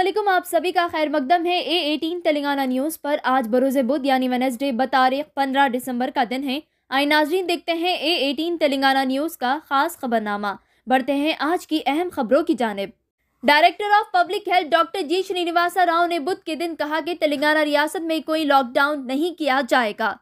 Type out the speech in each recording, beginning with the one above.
असलम आप सभी का खैर मकदम है ए एटीन तेलंगाना न्यूज़ पर आज बरोज़ बुध यानी वेनसडे बतारीख पंद्रह दिसंबर का दिन है आई नाजरीन देखते हैं ए एटीन तेलंगाना न्यूज़ का खास खबरनामा बढ़ते हैं आज की अहम खबरों की जानब director of public health doctor G Srinivasa Rao ने बुध के दिन कहा कि तेलंगाना रियासत में कोई लॉकडाउन नहीं किया जाएगा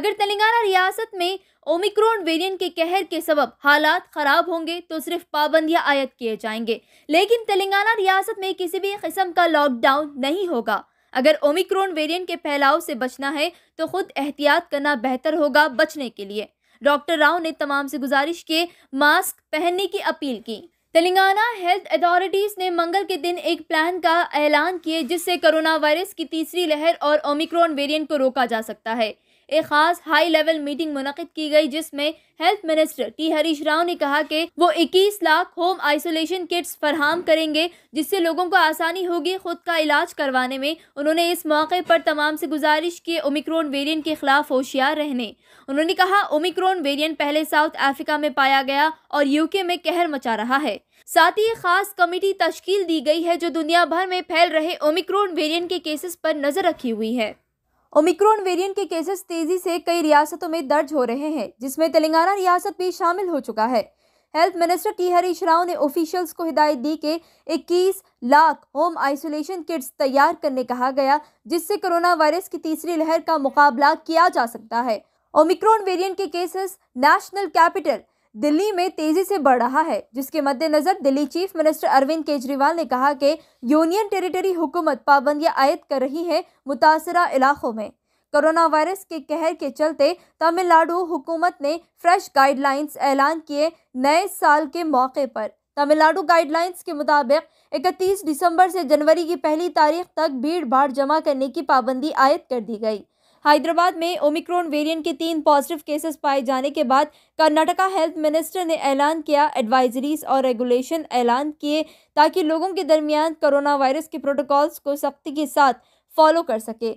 अगर तेलंगाना रियासत में ओमिक्रोन वेरिएंट के कहर के सबब हालात खराब होंगे तो सिर्फ पाबंदियां आयद किए जाएंगे लेकिन तेलंगाना रियासत में किसी भी किस्म का लॉकडाउन नहीं होगा अगर ओमिक्रोन वेरिएंट के फैलाव से बचना है तो खुद एहतियात करना बेहतर होगा बचने के लिए डॉक्टर राव ने तमाम से गुजारिश किए मास्क पहनने की अपील की तेलंगाना हेल्थ अथॉरिटीज़ ने मंगल के दिन एक प्लान का ऐलान किए जिससे कोरोना वायरस की तीसरी लहर और ओमिक्रॉन वेरिएंट को रोका जा सकता है एक खास हाई लेवल मीटिंग मुनद की गई जिसमें health minister T Harish Rao ने कहा कि वो 21 लाख होम आइसोलेशन किट्स फरहम करेंगे जिससे लोगों को आसानी होगी खुद का इलाज करवाने में उन्होंने इस मौके पर तमाम से गुजारिश की ओमिक्रोन वेरियंट के खिलाफ होशियार रहने उन्होंने कहा ओमिक्रोन वेरियंट पहले साउथ अफ्रीका में पाया गया और यूके में कहर मचा रहा है साथ ही खास कमेटी तश्कील दी गई है जो दुनिया भर में फैल रहे ओमिक्रोन वेरिएंट के केसेस पर नजर रखी हुई है ओमिक्रॉन वेरिएंट के केसेस तेजी से कई रियासतों में दर्ज हो रहे हैं जिसमें तेलंगाना रियासत भी शामिल हो चुका है health minister T Harish Rao ने ऑफिशियल्स को हिदायत दी कि 21 लाख होम आइसोलेशन किट्स तैयार करने कहा गया जिससे कोरोना वायरस की तीसरी लहर का मुकाबला किया जा सकता है ओमिक्रॉन वेरिएंट के केसेस नेशनल कैपिटल दिल्ली में तेजी से बढ़ रहा है जिसके मद्देनज़र दिल्ली चीफ मिनिस्टर अरविंद केजरीवाल ने कहा कि यूनियन टेरिटरी हुकूमत पाबंदियां आयद कर रही है मुतासरा इलाकों में कोरोना वायरस के कहर के चलते तमिलनाडु हुकूमत ने फ्रेश गाइडलाइंस ऐलान किए नए साल के मौके पर तमिलनाडु गाइडलाइंस के मुताबिक 31 दिसंबर से जनवरी की पहली तारीख तक भीड़ भाड़ जमा करने की पाबंदी आयद कर दी गई हैदराबाद में ओमिक्रॉन वेरिएंट के तीन पॉजिटिव केसेस पाए जाने के बाद कर्नाटका हेल्थ मिनिस्टर ने ऐलान किया एडवाइजरीज और रेगुलेशन ऐलान किए ताकि लोगों के दरमियान कोरोना वायरस के प्रोटोकॉल्स को सख्ती के साथ फॉलो कर सके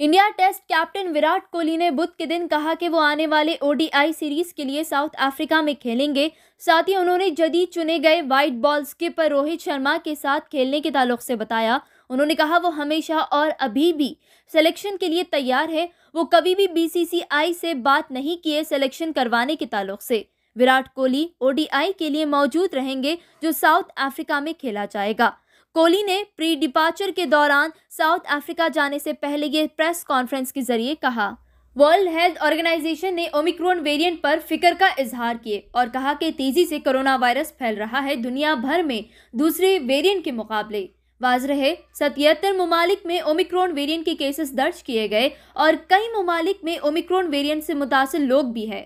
India test captain Virat Kohli ने बुध के दिन कहा कि वो आने वाले ओडीआई सीरीज के लिए साउथ अफ्रीका में खेलेंगे साथ ही उन्होंने जदी चुने गए white ball skipper Rohit Sharma के साथ खेलने के ताल्लुक से बताया उन्होंने कहा वो हमेशा और अभी भी सिलेक्शन के लिए तैयार है वो कभी भी बीसीसीआई से बात नहीं किए सिलेक्शन करवाने के ताल्लुक से विराट कोहली ओडीआई के लिए मौजूद रहेंगे जो साउथ अफ्रीका में खेला जाएगा कोहली ने प्री डिपार्चर के दौरान साउथ अफ्रीका जाने से पहले ये प्रेस कॉन्फ्रेंस के जरिए कहा वर्ल्ड हेल्थ ऑर्गेनाइजेशन ने ओमिक्रोन वेरिएंट पर फिक्र का इजहार किए और कहा कि तेजी से कोरोना वायरस फैल रहा है दुनिया भर में दूसरे वेरिएंट के मुकाबले वाज रहे सतहत्तर ममालिक में ओमिक्रॉन वेरिएंट के केसेस दर्ज किए गए और कई ममालिक में ओमिक्रॉन वेरिएंट से मुतासर लोग भी हैं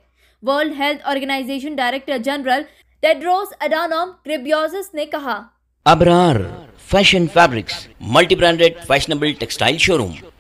World Health Organization director general Tedros Adhanom Ghebreyesus ने कहा Abrar fashion fabrics multi branded fashionable textile showroom